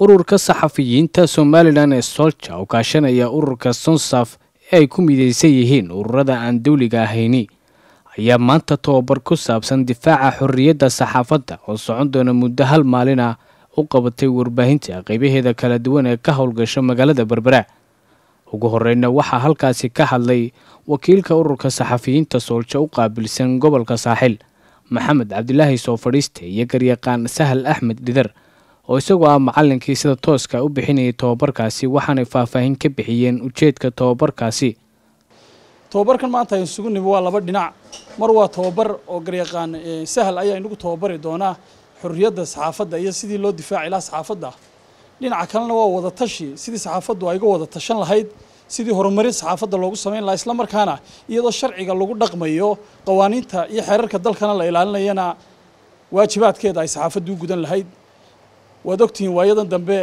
ururka saxafiyiinta somalilan ee solja oo kaashanaya ururka sonsaf ee ay ku midaysan yihiin ururada aan dawliga ahayni ayaa maanta tobabar ku saabsan difaaca xorriyadda saxaafadda oo socon doona muddo hal maalin ah u qabatay warbaahinta qaybaheeda kala duwan ee ka howlgasho magaalada berbera ugu horreynna waxaa halkaasi ka hadlay wakiilka ururka saxafiyiinta soolja u qaabilsan gobolka saaxil maxamed cabdilaahi soo fadhiiste iyo garyaqaan sahal axmed dhidar oo isagu ah macallinkii sida tooska u bixinayay tobabarkaasi waxaanay faahfaahin ka bixiyeen ujeedka tobabarkaasi tobabarkan maanta aynu isugu nimi waa laba dhinac mar waa tobabar oo garyaqaan sahal ayaa inagu tobabari doonaa xurriyadda saxaafadda iyo sidii loo difaaci lahaa saxaafadda dhinaca kalena waa wadatashi sidii saxaafaddu ay ga wada tashan lahayd sidii horumarin saxaafadda loogu samayn lahaa isla markaana iyadoo sharciga lagu dhaqmayo qawaaniinta iyo xeerarka dalkana la ilaalinayana waajibaadkeeda ay saxaafaddu u gudan lahayd waad ogtihiin waayadan dambe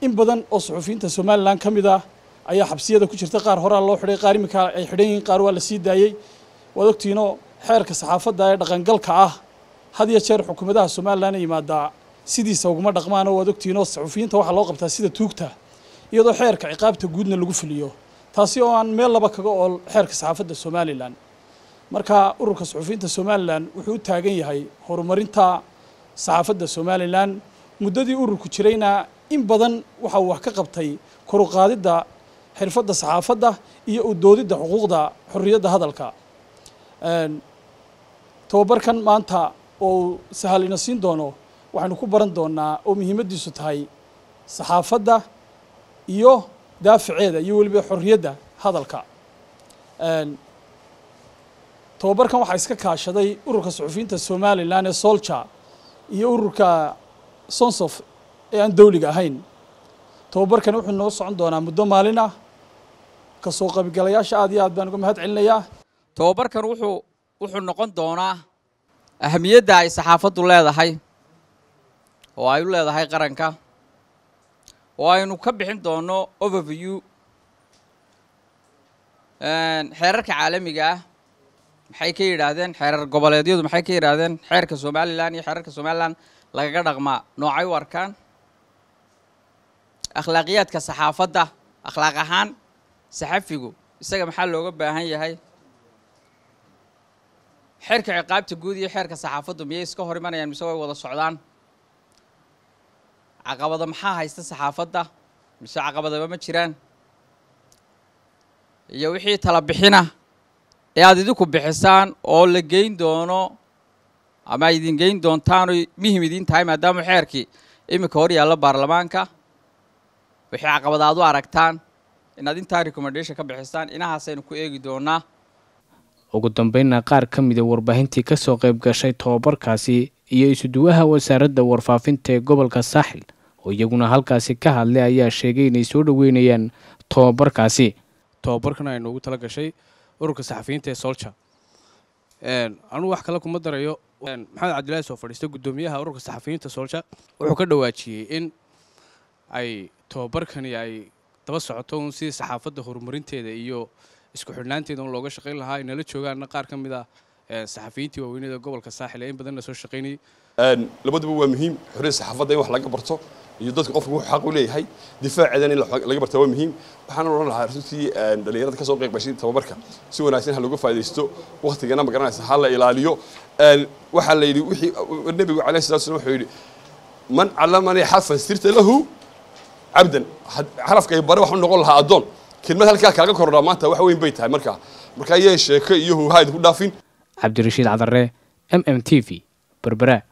in badan oo suxufiyiinta somalilan ka mid ah ayaa xabsiyada ku jirta qaar horaa loo xidhay qaar iminka ay xidhan qaar waa la sii daayey waad ogtihiinoo xeerka saxaafadda ee dhaqangalka ah had iyo jeer xukuumadaha somalilan yimaadaa sidiisa uguma dhaqmaanoo waad ogtihiinoo saxufiyiinta waxaa loo qabtaa sida tuugta iyadoo xeerka ciqaabta guudna lagu fuliyo taasi oo aan meel laba kaga ool xeerka saxaafadda somalilan marka ururka suxufiyiinta somalilan wuxuu u taagan yahay horumarinta saxaafadda somalilan muddadii ururku jirayna in badan waxa uu wax ka qabtay koruqaadidda xirfadda saxaafadda iyo u doodidda xuquuqda xorriyadda hadalka tobabarkan maanta oo uu sahalina siin doono waxaynu ku baran doonnaa oo muhiimaddiisu tahay saxaafadda iyo daaficeeda iyo weliba xorriyadda hadalka tababarkan waxaa iska kaashaday ururka saxufiyiinta somalilan ee solja iyo ururka sonsof ee aan dawliga ahayn tobabarkan wuxuu noo socon doonaa muddo maalin ah ka soo qabigalayaasha aad iyo aad baan uga mahad celinayaa tobabarkan wuxuu wuxuu noqon doonaa ahamiyadda ay saxaafaddu leedahay oo ay u leedahay qaranka oo aynu ka bixin doonno overview xeerarka caalamiga ah maxay ka yidhaahdeen xeerar goboleedyadu maxay ka yidhaahdeen xeerka somalilan iyo xeerarka somalilan lagaga dhaqmaa noocay u arkaan akhlaaqiyaadka saxaafadda akhlaaq ahaan saxafigu isaga maxaa looga baahan yahay xeerka ciqaabta guud iyo xeerka saxaafaddu miyay iska hor imanayaan mise way wada socdaan caqabada maxaa haysta saxaafadda mise caqabadaba ma jiraan iyo wixii tala bixina ee aad idinku bixisaan oo la geyn doono ama ay idin geyn doontaanoy muhim idiin tahay maadaama xeerkii iminka hor yaallo baarlamaanka wixii caqabadaad u aragtaan inaad intaa rekomendation ka bixisaan inahaasaynu ku eegi doonaa ugu dambeynna qaar ka mida ah warbaahintii kasoo qayb gashay tobabarkaasi iyo isuduwaha wasaaradda warfaafinta ee gobolka saaxil oo iyaguna halkaasi ka hadlay ayaa sheegay inay soo dhoweynayaan tobabarkaasi tobabarkan aynu ugu tala gashay ururka saxafiyiinta ee soolja anugu wax kale kuma darayo maxamed cabdilaahi soo fadhiista guddoomiyaha ururka saxafiyiinta soolsha wuxuu ka dhawaajiyey in ay tobabarkani ay daba socoto un si saxaafadda horumarinteeda iyo isku xidhnaanteeda un looga shaqayn lahaa inala nala joogaanna qaar ka mid ah saxafiyiintii waaweynada gobolka saaxil ee in badanna soo shaqaynayay labaduba waa muhiim xorriyadda saxaafadda in wax laga barto iyo dadka qofka wuxuu xaq u leeyahay difaaceedana in laga bartaa waa muhiim waxaan oran lahaa runtii dhalinyarada ka soo gashay tababarka si wanaagsan ha looga faa'iidaysto waqtigana ma garanaysa ha la ilaaliyo waxaa la yidhi wixii nebigu calayhi salatu wasalam wuxuu yidhi man callamanii xarfan sirta lahu cabdan xarafkay bare wax noqon lahaa addoon kelmad halkaa kaaga kordhaa maanta wax weyn bay tahay markaa markaa yeen sheeko iyo huhayd ku dhaafin cabdirashiid cadarre m m t v berbera